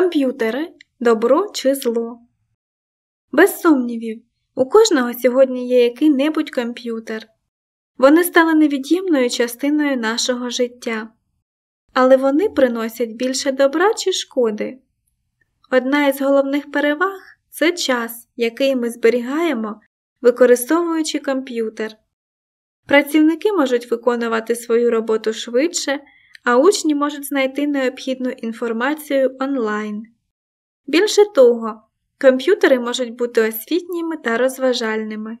Комп'ютери добро чи зло. Без сумнівів, у кожного сьогодні є який-небудь комп'ютер. Вони стали невід'ємною частиною нашого життя, але вони приносять більше добра чи шкоди. Одна із головних переваг це час, який ми зберігаємо, використовуючи комп'ютер. Працівники можуть виконувати свою роботу швидше а учні можуть знайти необхідну інформацію онлайн. Більше того, комп'ютери можуть бути освітніми та розважальними.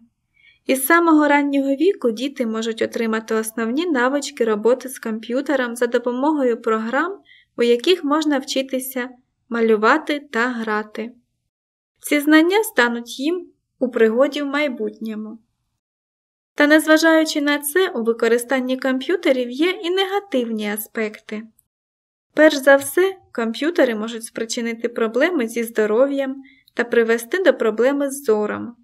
Із самого раннього віку діти можуть отримати основні навички роботи з комп'ютером за допомогою програм, у яких можна вчитися малювати та грати. Ці знання стануть їм у пригоді в майбутньому. Та незважаючи на це, у використанні комп'ютерів є і негативні аспекти. Перш за все, комп'ютери можуть спричинити проблеми зі здоров'ям та привести до проблеми з зором.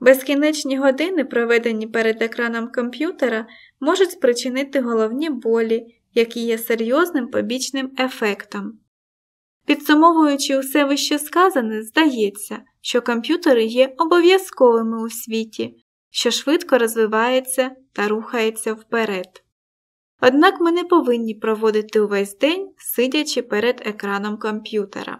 Безкінечні години, проведені перед екраном комп'ютера, можуть спричинити головні болі, які є серйозним побічним ефектом. Підсумовуючи усе вище сказане, здається, що комп'ютери є обов'язковими у світі, що швидко розвивається та рухається вперед. Однак ми не повинні проводити увесь день, сидячи перед екраном комп'ютера.